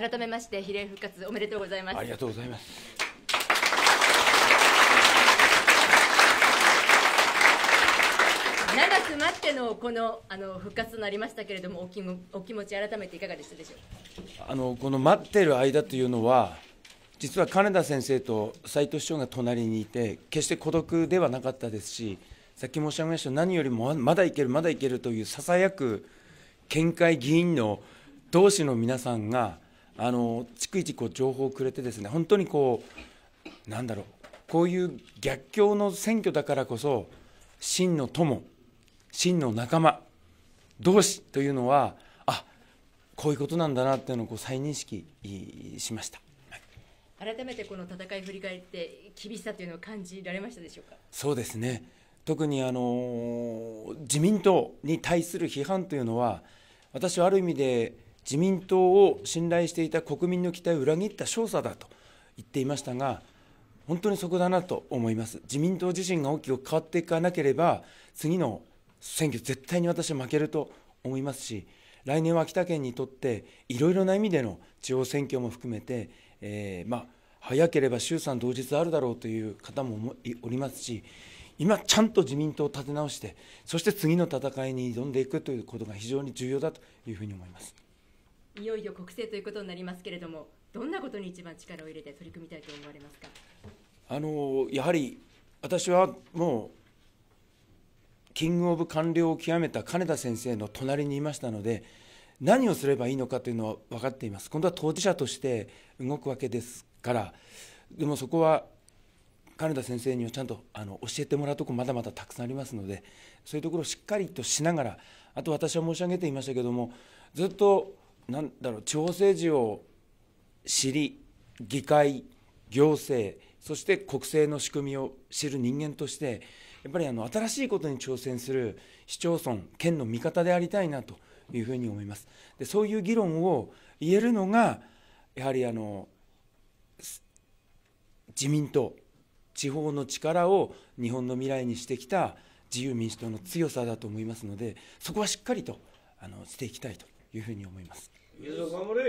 改めまして比例復活おめでとうございますありがとうございます長く待ってのこのあの復活となりましたけれどもお気もお気持ち改めていかがでしたでしょうあのこの待ってる間というのは実は金田先生と斎藤市長が隣にいて決して孤独ではなかったですしさっき申し上げました何よりもまだいけるまだいけるというささやく県会議員の同志の皆さんがあの逐一こう情報をくれてですね本当にこうなんだろうこういう逆境の選挙だからこそ真の友真の仲間同士というのはあこういうことなんだなっていうのをこう再認識しました。改めてこの戦い振り返って厳しさというのを感じられましたでしょうかそうですね特にあの自民党に対する批判というのは私はある意味で自民党を信頼していた国民の期待を裏切った少佐だと言っていましたが、本当にそこだなと思います。自民党自身が大きく変わっていかなければ、次の選挙、絶対に私は負けると思いますし、来年は秋田県にとって、いろいろな意味での地方選挙も含めて、えー、まあ、早ければ衆参同日あるだろうという方もおりますし、今、ちゃんと自民党を立て直して、そして次の戦いに挑んでいくということが非常に重要だというふうに思います。いよいよ国政ということになりますけれども、どんなことに一番力を入れて取り組みたいと思われますかあのやはり私はもう、キングオブ官僚を極めた金田先生の隣にいましたので、何をすればいいのかというのは分かっています、今度は当事者として動くわけですから、でもそこは金田先生にはちゃんとあの教えてもらうとこまだまだたくさんありますのでそういうところをしっかりとしながらあと私は申し上げていましたけどもずっとなんだろう地方政治を知り議会行政そして国政の仕組みを知る人間としてやっぱりあの新しいことに挑戦する市町村県の味方でありたいなというふうに思います。でそういう議論を言えるのがやはりあの自民党地方の力を日本の未来にしてきた自由民主党の強さだと思いますのでそこはしっかりとあのしていきたいというふうに思います。はい。いろいろ選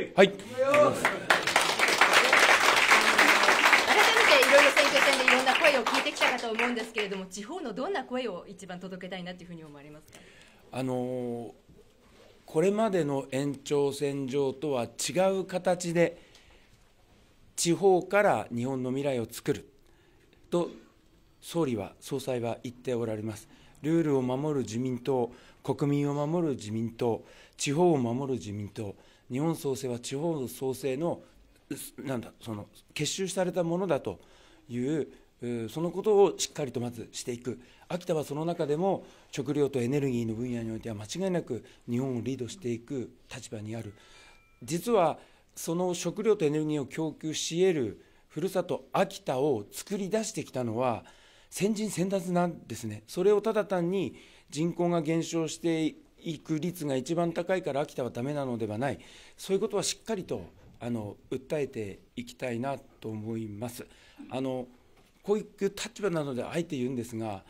挙戦でいろんな声を聞いてきたかと思うんですけれども、地方のどんな声を一番届けたいなというふうに思われますかあのこれまでの延長線上とは違う形で、地方から日本の未来を作ると、総理は、総裁は言っておられます。ルールを守る自民党、国民を守る自民党、地方を守る自民党、日本創生は地方の創生のなんだその結集されたものだというそのことをしっかりとまずしていく秋田はその中でも食料とエネルギーの分野においては間違いなく日本をリードしていく立場にある実はその食料とエネルギーを供給し得るふるさと秋田を作り出してきたのは先人先達なんですねそれをただ単に人口が減少して行く率が一番高いから秋田はだめなのではない、そういうことはしっかりとあの訴えていきたいなと思います。あのこういう立場なのであえて言うんですが、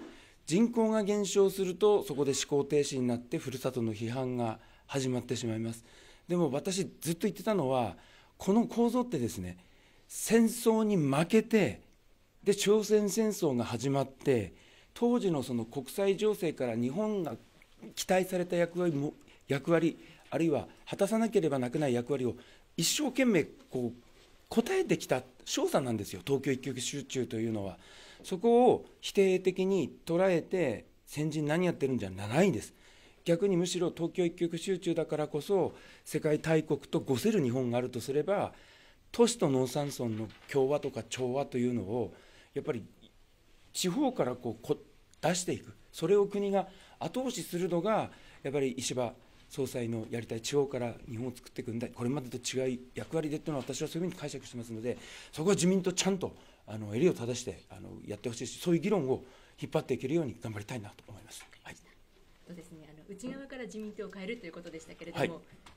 人口が減少すると、そこで思考停止になって、ふるさとの批判が始まってしまいます。でも私、ずっと言ってたのは、この構造ってですね、戦争に負けて、で朝鮮戦争が始まって、当時のその国際情勢から日本が期待された役割も役割あるいは果たさなければならない役割を一生懸命こう答えてきた調査なんですよ東京一極集中というのはそこを否定的に捉えて先人何やってるんじゃないんです逆にむしろ東京一極集中だからこそ世界大国とごせる日本があるとすれば都市と農産村の共和とか調和というのをやっぱり地方からこう出していくそれを国が後押しするのが、やっぱり石破総裁のやりたい地方から日本を作っていくんだ、これまでと違い役割でというのは、私はそういうふうに解釈してますので、そこは自民党、ちゃんとあの襟を正してあのやってほしいし、そういう議論を引っ張っていけるように頑張りたいなと思います。はいそうですね、あの内側から自民党を変えるということでしたけれども、はい、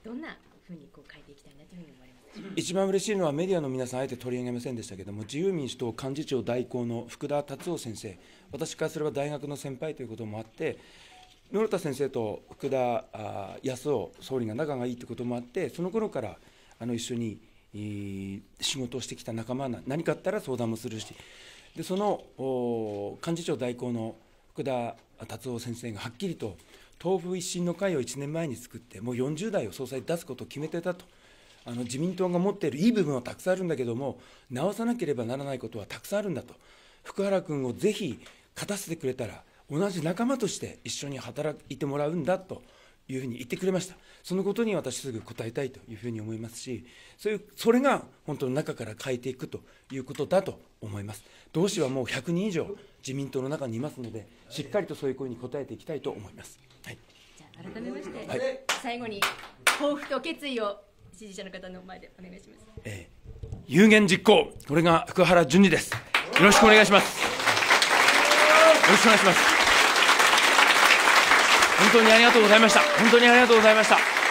どんなふうにこう変えていきたいなというふうに思われます一番嬉しいのは、メディアの皆さん、あえて取り上げませんでしたけれども、自由民主党幹事長代行の福田達夫先生、私からすれば大学の先輩ということもあって、野田先生と福田康夫総理が仲がいいということもあってその頃からあの一緒に、仕事をしてきた仲間な何かあったら相談もするしでその幹事長代行の福田達夫先生がはっきりと党風一新の会を1年前に作ってもう40代を総裁出すことを決めてたと。あの自民党が持っているいい部分はたくさんあるんだけども直さなければならないことはたくさんあるんだと福原君をぜひ勝たせてくれたら同じ仲間として一緒に働いてもらうんだというふうに言ってくれましたそのことに私すぐ答えたいというふうに思いますしそういうそれが本当の中から変えていくということだと思います同志はもう100人以上自民党の中にいますのでしっかりとそういう声に応えていきたいと思います、はい、じゃあ改めまして、はい、最後に抱負と決意を支持者の方の前でお願いします、えー、有言実行これが福原淳二ですよろしくお願いしますよろしくお願いします本当にありがとうございました本当にありがとうございました